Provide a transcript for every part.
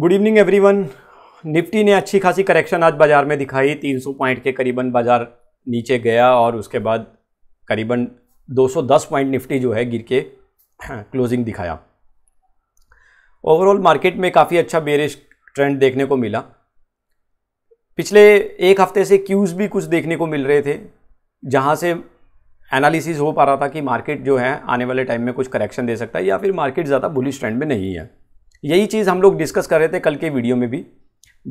Good evening everyone Nifty ने अच्छी खासी करेक्शन आज बाज़ार में दिखाई 300 पॉइंट के करीबन बाज़ार नीचे गया और उसके बाद करीबन 210 पॉइंट निफ्टी जो है गिर के क्लोजिंग दिखाया ओवरऑल मार्केट में काफ़ी अच्छा बेरिश ट्रेंड देखने को मिला पिछले एक हफ्ते से क्यूज़ भी कुछ देखने को मिल रहे थे जहाँ से एनालिसिस हो पा रहा था कि मार्केट जो है आने वाले टाइम में कुछ करेक्शन दे सकता है या फिर मार्केट ज़्यादा बुलिश ट्रेंड में नहीं है यही चीज़ हम लोग डिस्कस कर रहे थे कल के वीडियो में भी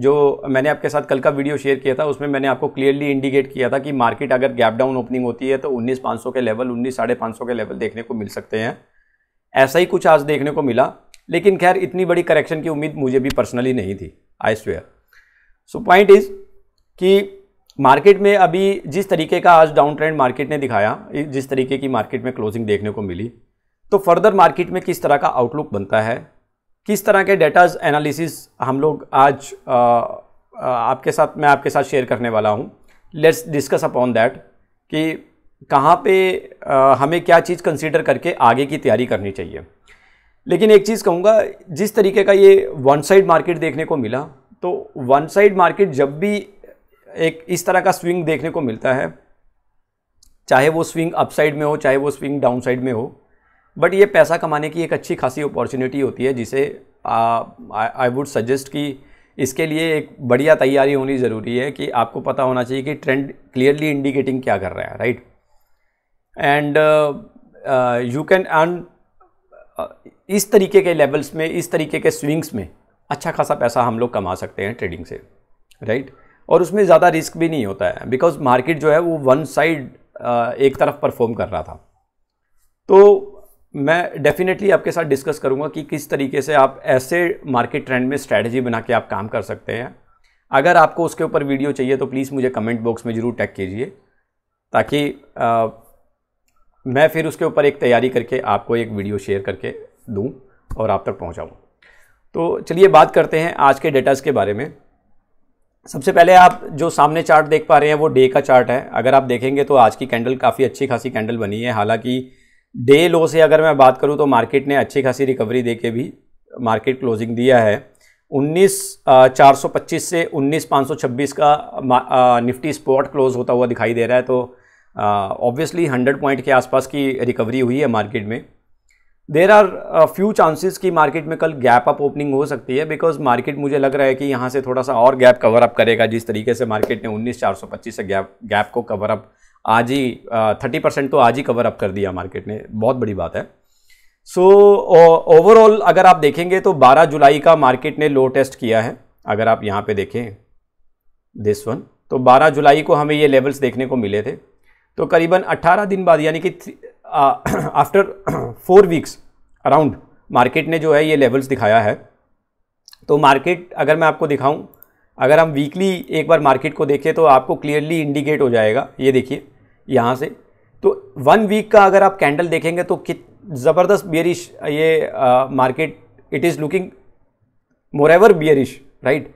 जो मैंने आपके साथ कल का वीडियो शेयर किया था उसमें मैंने आपको क्लियरली इंडिकेट किया था कि मार्केट अगर गैप डाउन ओपनिंग होती है तो उन्नीस पाँच सौ के लेवल उन्नीस साढ़े पाँच सौ के लेवल देखने को मिल सकते हैं ऐसा ही कुछ आज देखने को मिला लेकिन खैर इतनी बड़ी करेक्शन की उम्मीद मुझे भी पर्सनली नहीं थी I swear so point is कि मार्केट में अभी जिस तरीके का आज डाउन ट्रेंड मार्केट ने दिखाया जिस तरीके की मार्केट में क्लोजिंग देखने को मिली तो फर्दर मार्केट में किस तरह का आउटलुक बनता है किस तरह के डेटाज एनालिसिस हम लोग आज आ, आ, आपके साथ मैं आपके साथ शेयर करने वाला हूँ लेट्स डिस्कस अपॉन दैट कि कहाँ पे आ, हमें क्या चीज़ कंसीडर करके आगे की तैयारी करनी चाहिए लेकिन एक चीज़ कहूँगा जिस तरीके का ये वन साइड मार्केट देखने को मिला तो वन साइड मार्केट जब भी एक इस तरह का स्विंग देखने को मिलता है चाहे वो स्विंग अपसाइड में हो चाहे वो स्विंग डाउनसाइड में हो बट ये पैसा कमाने की एक अच्छी खासी अपॉर्चुनिटी होती है जिसे आई वुड सजेस्ट कि इसके लिए एक बढ़िया तैयारी होनी ज़रूरी है कि आपको पता होना चाहिए कि ट्रेंड क्लियरली इंडिकेटिंग क्या कर रहा है right and you can earn इस तरीके के लेवल्स में इस तरीके के स्विंग्स में अच्छा खासा पैसा हम लोग कमा सकते हैं ट्रेडिंग से राइट right? और उसमें ज़्यादा रिस्क भी नहीं होता है बिकॉज मार्केट जो है वो वन साइड uh, एक तरफ परफॉर्म कर रहा था तो मैं डेफिनेटली आपके साथ डिस्कस करूंगा कि किस तरीके से आप ऐसे मार्केट ट्रेंड में स्ट्रैटेजी बना के आप काम कर सकते हैं अगर आपको उसके ऊपर वीडियो चाहिए तो प्लीज़ मुझे कमेंट बॉक्स में ज़रूर टैग कीजिए ताकि आ, मैं फिर उसके ऊपर एक तैयारी करके आपको एक वीडियो शेयर करके दूँ और आप तक पहुँचाऊँ तो चलिए बात करते हैं आज के डेटाज़ के बारे में सबसे पहले आप जो सामने चार्ट देख पा रहे हैं वो डे का चार्ट है अगर आप देखेंगे तो आज की कैंडल काफ़ी अच्छी खासी कैंडल बनी है हालांकि डे लो से अगर मैं बात करूँ तो मार्केट ने अच्छी खासी रिकवरी दे के भी मार्केट क्लोजिंग दिया है उन्नीस चार सौ पच्चीस से उन्नीस पाँच सौ छब्बीस का निफ्टी स्पॉट क्लोज होता हुआ दिखाई दे रहा है तो ऑब्वियसली हंड्रेड पॉइंट के आसपास की रिकवरी हुई है मार्केट में देर आर फ्यू चांसेस कि मार्केट में कल गैप अप ओपनिंग हो सकती है बिकॉज मार्केट मुझे लग रहा है कि यहाँ से थोड़ा सा और गैप कवर अप करेगा जिस तरीके से मार्केट ने उन्नीस चार सौ पच्चीस से गैप गैप को कवर अप आज ही थर्टी परसेंट तो आज ही कवर अप कर दिया मार्केट ने बहुत बड़ी बात है सो so, ओवरऑल अगर आप देखेंगे तो 12 जुलाई का मार्केट ने लो टेस्ट किया है अगर आप यहाँ पे देखें दिस वन तो 12 जुलाई को हमें ये लेवल्स देखने को मिले थे तो करीबन 18 दिन बाद यानी कि after four weeks around market ने जो है ये लेवल्स दिखाया है तो मार्केट अगर मैं आपको दिखाऊं अगर हम वीकली एक बार मार्केट को देखें तो आपको क्लियरली इंडिकेट हो जाएगा ये देखिए यहाँ से तो वन वीक का अगर आप कैंडल देखेंगे तो कित ज़बरदस्त बियरिश ये market it is looking more ever bearish right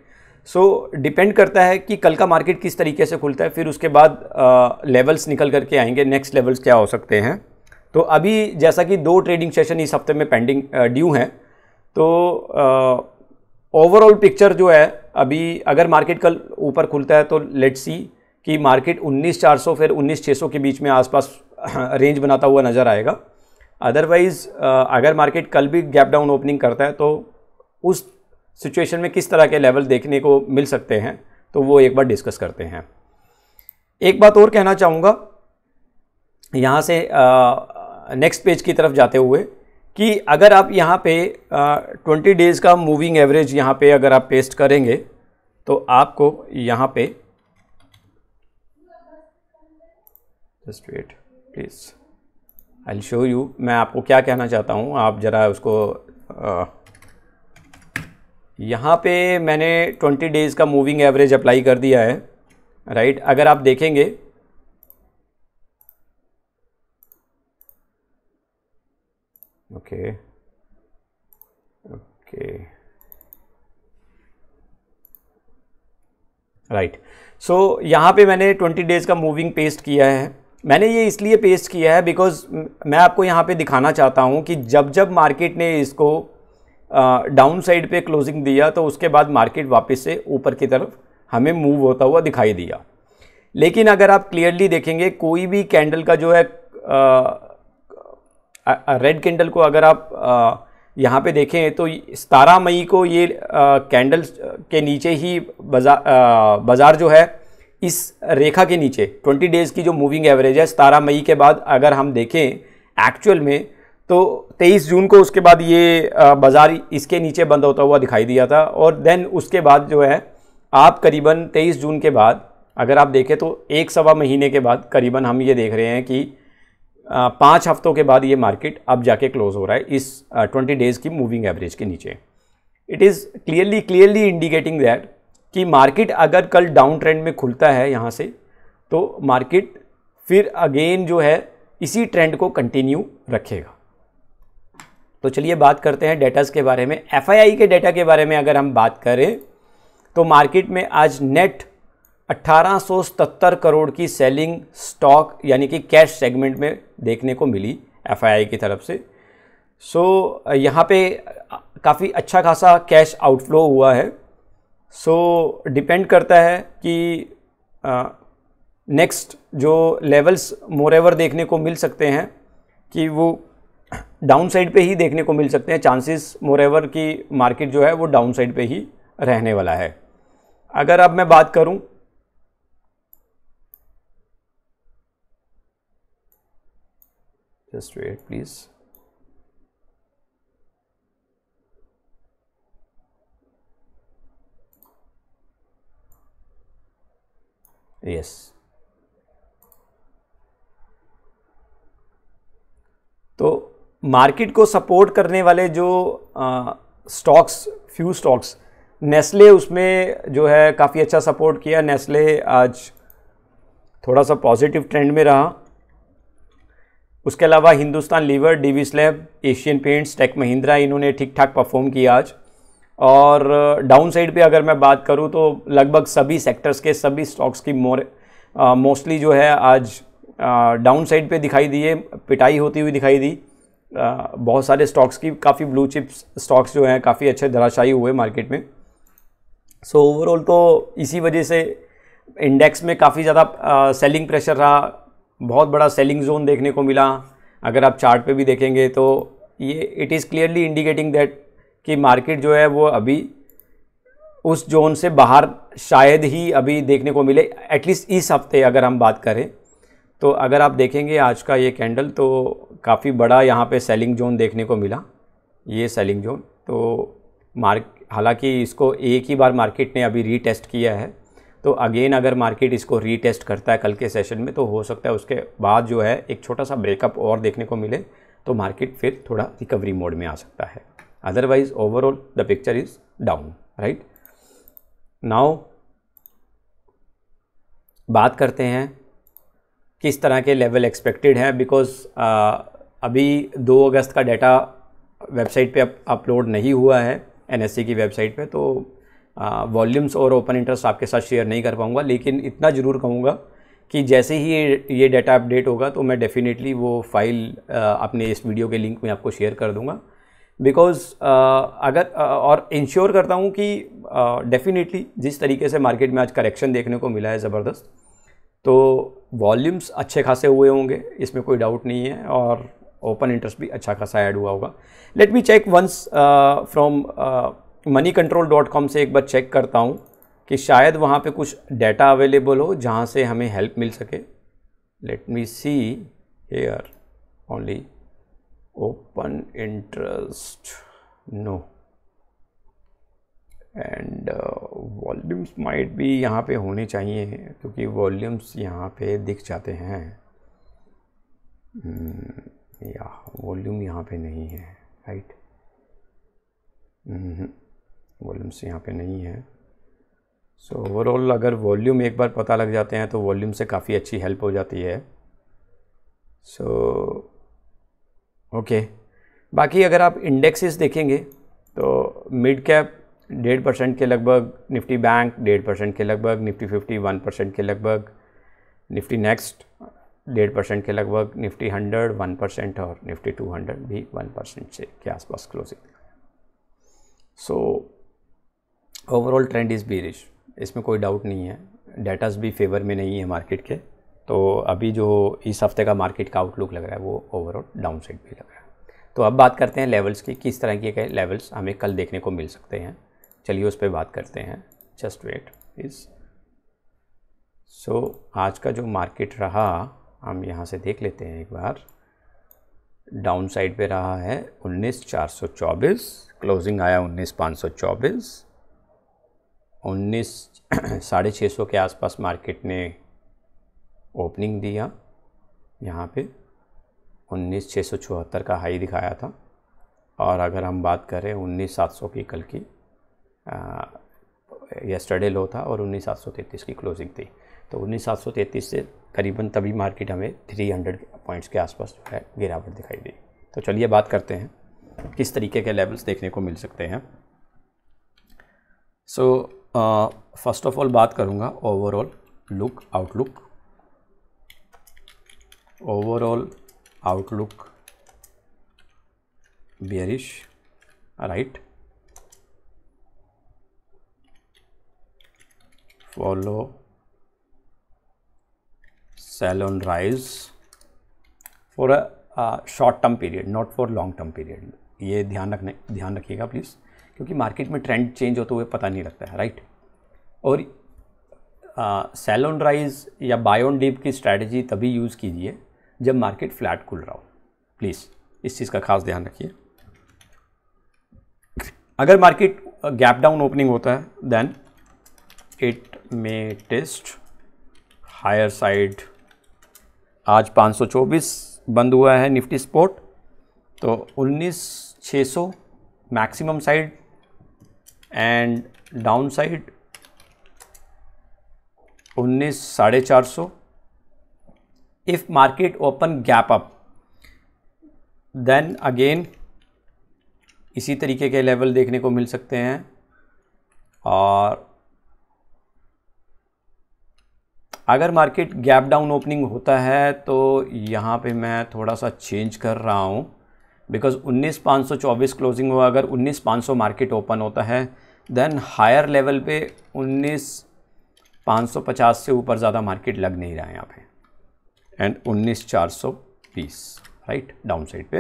so depend करता है कि कल का मार्केट किस तरीके से खुलता है फिर उसके बाद लेवल्स uh, निकल करके आएंगे नेक्स्ट लेवल्स क्या हो सकते हैं तो अभी जैसा कि दो ट्रेडिंग सेशन इस हफ्ते में पेंडिंग ड्यू uh, हैं तो ओवरऑल uh, पिक्चर जो है अभी अगर मार्केट कल ऊपर खुलता है तो लेट्स सी कि मार्केट 19400 फिर 19600 के बीच में आसपास रेंज बनाता हुआ नज़र आएगा अदरवाइज़ अगर मार्केट कल भी गैप डाउन ओपनिंग करता है तो उस सिचुएशन में किस तरह के लेवल देखने को मिल सकते हैं तो वो एक बार डिस्कस करते हैं एक बात और कहना चाहूँगा यहाँ से नेक्स्ट पेज की तरफ जाते हुए कि अगर आप यहाँ पे ट्वेंटी डेज़ का मूविंग एवरेज यहाँ पे अगर आप पेस्ट करेंगे तो आपको यहाँ पे just wait please I show you मैं आपको क्या कहना चाहता हूँ आप ज़रा उसको आ, यहाँ पे मैंने 20 डेज़ का मूविंग एवरेज अप्लाई कर दिया है राइट अगर आप देखेंगे ओके ओके राइट सो यहाँ पे मैंने 20 डेज़ का मूविंग पेस्ट किया है मैंने ये इसलिए पेस्ट किया है बिकॉज मैं आपको यहाँ पे दिखाना चाहता हूँ कि जब जब मार्केट ने इसको डाउन साइड पे क्लोजिंग दिया तो उसके बाद मार्केट वापस से ऊपर की तरफ हमें मूव होता हुआ दिखाई दिया लेकिन अगर आप क्लियरली देखेंगे कोई भी कैंडल का जो है रेड कैंडल को अगर आप आ, यहाँ पे देखें तो सतारह मई को ये कैंडल्स के नीचे ही बाज़ार बाज़ार जो है इस रेखा के नीचे 20 डेज़ की जो मूविंग एवरेज है सतारह मई के बाद अगर हम देखें एक्चुअल में तो 23 जून को उसके बाद ये बाज़ार इसके नीचे बंद होता हुआ दिखाई दिया था और देन उसके बाद जो है आप करीबन 23 जून के बाद अगर आप देखें तो एक सवा महीने के बाद करीबन हम ये देख रहे हैं कि पाँच हफ्तों के बाद ये मार्केट अब जाके क्लोज़ हो रहा है इस ट्वेंटी डेज़ की मूविंग एवरेज के नीचे it is clearly clearly indicating that कि मार्केट अगर कल डाउन ट्रेंड में खुलता है यहाँ से तो मार्केट फिर अगेन जो है इसी ट्रेंड को कंटिन्यू रखेगा तो चलिए बात करते हैं डेटास के बारे में एफ के डेटा के बारे में अगर हम बात करें तो मार्केट में आज नेट 1877 करोड़ की सेलिंग स्टॉक यानी कि कैश सेगमेंट में देखने को मिली एफ की तरफ से सो so, यहाँ पे काफ़ी अच्छा खासा कैश आउटफ्लो हुआ है सो so, डिपेंड करता है कि नेक्स्ट जो लेवल्स मोरेवर देखने को मिल सकते हैं कि वो डाउन साइड पर ही देखने को मिल सकते हैं चांसेस मोरेवर की मार्केट जो है वो डाउन साइड पर ही रहने वाला है अगर अब मैं बात करूं जस्ट वेट प्लीज़ यस तो मार्केट को सपोर्ट करने वाले जो स्टॉक्स फ्यू स्टॉक्स नेस्ले उसमें जो है काफ़ी अच्छा सपोर्ट किया नेस्ले आज थोड़ा सा पॉजिटिव ट्रेंड में रहा उसके अलावा Hindustan Lever Divi's lab Asian Paints Tech Mahindra इन्होंने ठीक ठाक परफॉर्म किया आज और डाउन साइड पे अगर मैं बात करूँ तो लगभग सभी सेक्टर्स के सभी स्टॉक्स की मोर मोस्टली जो है आज डाउन साइड पर दिखाई दिए पिटाई होती हुई दिखाई दी बहुत सारे स्टॉक्स की काफ़ी ब्लू चिप्स स्टॉक्स जो हैं काफ़ी अच्छे धराशायी हुए मार्केट में सो so, ओवरऑल तो इसी वजह से इंडेक्स में काफ़ी ज़्यादा सेलिंग प्रेशर रहा बहुत बड़ा सेलिंग जोन देखने को मिला अगर आप चार्ट पे भी देखेंगे तो ये it is clearly indicating that कि मार्केट जो है वो अभी उस जोन से बाहर शायद ही अभी देखने को मिले एटलीस्ट इस हफ्ते अगर हम बात करें तो अगर आप देखेंगे आज का ये कैंडल तो काफ़ी बड़ा यहाँ पे सेलिंग जोन देखने को मिला ये सेलिंग जोन तो मार्क हालांकि इसको एक ही बार मार्केट ने अभी रीटेस्ट किया है तो अगेन अगर मार्केट इसको रीटेस्ट करता है कल के सेशन में तो हो सकता है उसके बाद जो है एक छोटा सा ब्रेकअप और देखने को मिले तो मार्केट फिर थोड़ा रिकवरी मोड में आ सकता है otherwise overall the picture is down right now बात करते हैं किस तरह के लेवल एक्सपेक्टेड हैं बिकॉज अभी 2 अगस्त का डाटा वेबसाइट पे अपलोड नहीं हुआ है एन की वेबसाइट पे तो वॉल्यूम्स और ओपन इंटरेस्ट आपके साथ शेयर नहीं कर पाऊँगा लेकिन इतना ज़रूर कहूँगा कि जैसे ही ये ये डाटा अपडेट होगा तो मैं डेफ़िनेटली वो फाइल अपने इस वीडियो के लिंक में आपको शेयर कर दूँगा बिकॉज uh, अगर uh, और इंश्योर करता हूँ कि डेफिनेटली uh, जिस तरीके से मार्केट में आज करेक्शन देखने को मिला है ज़बरदस्त तो वॉल्यूम्स अच्छे खासे हुए होंगे इसमें कोई डाउट नहीं है और ओपन इंटरेस्ट भी अच्छा खासा ऐड हुआ होगा let me check once from Moneycontrol dot com से एक बार चेक करता हूँ कि शायद वहाँ पे कुछ डाटा अवेलेबल हो जहाँ से हमें हेल्प मिल सके let me see here only open interest no and volumes might भी यहाँ पे होने चाहिए क्योंकि वॉल्यूम्स यहाँ पे दिख जाते हैं hmm, या वॉल्यूम यहाँ पे नहीं है राइट वॉल्यूम्स hmm, यहाँ पे नहीं है सो so, ओवरऑल अगर वॉल्यूम एक बार पता लग जाते हैं तो वॉल्यूम से काफ़ी अच्छी हेल्प हो जाती है सो so, ओके बाकी अगर आप इंडेक्सेस देखेंगे तो मिड कैप डेढ़ परसेंट के लगभग निफ्टी बैंक डेढ़ परसेंट के लगभग निफ्टी फिफ्टी वन परसेंट के लगभग निफ्टी नेक्स्ट डेढ़ परसेंट के लगभग निफ्टी हंड्रेड वन परसेंट और निफ्टी टू हंड्रेड भी वन परसेंट से के आसपास closing so overall trend is bearish इसमें कोई डाउट नहीं है डाटाज भी फेवर में नहीं है मार्केट के तो अभी जो इस हफ्ते का मार्केट का आउटलुक लग रहा है वो ओवरऑल डाउन साइड भी लग रहा है तो अब बात करते हैं लेवल्स की किस तरह के लेवल्स हमें कल देखने को मिल सकते हैं चलिए उस पर बात करते हैं जस्ट वेट प्लीज़ सो आज का जो मार्केट रहा हम यहाँ से देख लेते हैं एक बार डाउन साइड पे रहा है उन्नीस चार सौ चौबीस क्लोजिंग आया उन्नीस पाँच सौ चौबीस उन्नीस साढ़े छः सौ के आसपास मार्केट ने ओपनिंग दिया यहाँ पे उन्नीस छः सौ चौहत्तर का हाई दिखाया था और अगर हम बात करें उन्नीस सात सौ की कल की यस्टरडे लो था और उन्नीस सात सौ तैंतीस की क्लोजिंग थी तो उन्नीस सात सौ तैंतीस से करीबन तभी मार्केट हमें थ्री हंड्रेड पॉइंट्स के आसपास जो है गिरावट दिखाई दी तो चलिए बात करते हैं किस तरीके के लेवल्स देखने को मिल सकते हैं सो फर्स्ट ऑफ ऑल बात करूँगा overall look outlook overall outlook bearish right follow sell on rise for a short term period not for long term period ये ध्यान रखने ध्यान रखिएगा प्लीज़ क्योंकि मार्केट में ट्रेंड चेंज होते हुए पता नहीं लगता है राइट right? और सेल ऑन राइज या बाय ऑन डिप की स्ट्रैटेजी तभी यूज़ कीजिए जब मार्केट फ्लैट खुल रहा हो प्लीज़ इस चीज़ का खास ध्यान रखिए अगर मार्केट गैप डाउन ओपनिंग होता है then it may test higher side आज 524 बंद हुआ है निफ्टी स्पोर्ट तो 19600 maximum side and down side उन्नीस साढ़े चार सौ if market open gap up then again इसी तरीके के लेवल देखने को मिल सकते हैं और अगर मार्केट गैप डाउन ओपनिंग होता है तो यहाँ पे मैं थोड़ा सा चेंज कर रहा हूँ बिकॉज 19,524 क्लोजिंग हुआ अगर 19,500 मार्केट ओपन होता है देन हायर लेवल पे 19,550 से ऊपर ज़्यादा मार्केट लग नहीं रहा है यहाँ पे एंड उन्नीस चार सौ बीस राइट डाउन साइड पे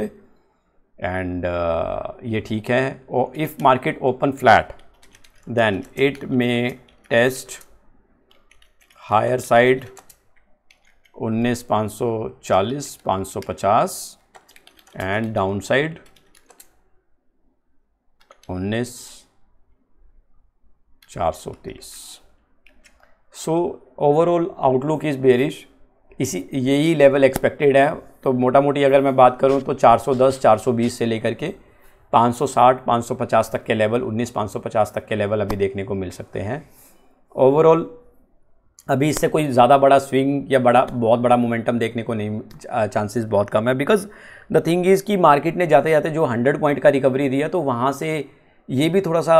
एंड uh, ये ठीक है और if market open flat then it may test higher side उन्नीस पाँच सौ चालीस पाँच सौ पचास एंड डाउन साइड उन्नीस चार सौ तीस so overall outlook is bearish इसी यही लेवल एक्सपेक्टेड है तो मोटा मोटी अगर मैं बात करूँ तो 410 420 से लेकर के 560 550 तक के लेवल 19 550 तक के लेवल अभी देखने को मिल सकते हैं ओवरऑल अभी इससे कोई ज़्यादा बड़ा स्विंग या बड़ा बहुत बड़ा मोमेंटम देखने को नहीं चांसेस बहुत कम है बिकॉज द थिंग इज़ कि मार्केट ने जाते जाते जो हंड्रेड पॉइंट का रिकवरी दिया तो वहाँ से ये भी थोड़ा सा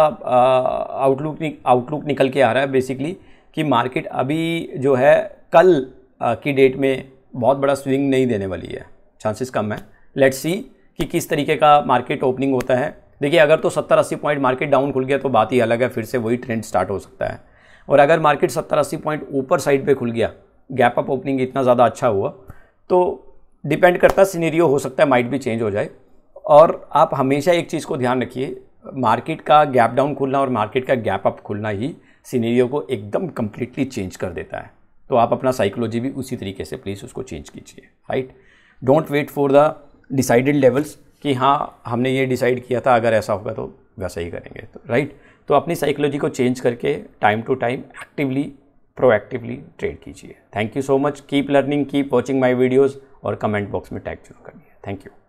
आउटलुक आउटलुक निकल के आ रहा है बेसिकली कि मार्केट अभी जो है कल की डेट में बहुत बड़ा स्विंग नहीं देने वाली है चांसेस कम है लेट्स सी कि किस तरीके का मार्केट ओपनिंग होता है देखिए अगर तो सत्तर अस्सी पॉइंट मार्केट डाउन खुल गया तो बात ही अलग है फिर से वही ट्रेंड स्टार्ट हो सकता है और अगर मार्केट सत्तर अस्सी पॉइंट ऊपर साइड पे खुल गया गैप अप ओपनिंग इतना ज़्यादा अच्छा हुआ तो डिपेंड करता सीनेरियो हो सकता है माइट भी चेंज हो जाए और आप हमेशा एक चीज़ को ध्यान रखिए मार्केट का गैप डाउन खुलना और मार्केट का गैप अप खुलना ही सीनेरियो को एकदम कम्प्लीटली चेंज कर देता है तो आप अपना साइकोलॉजी भी उसी तरीके से प्लीज़ उसको चेंज कीजिए right don't wait for the decided levels कि हाँ हमने ये डिसाइड किया था अगर ऐसा होगा तो वैसा ही करेंगे तो राइट तो अपनी साइकोलॉजी को चेंज करके time to time actively proactively trade कीजिए thank you so much keep learning keep watching my videos और कमेंट बॉक्स में टैग जरूर करिए थैंक यू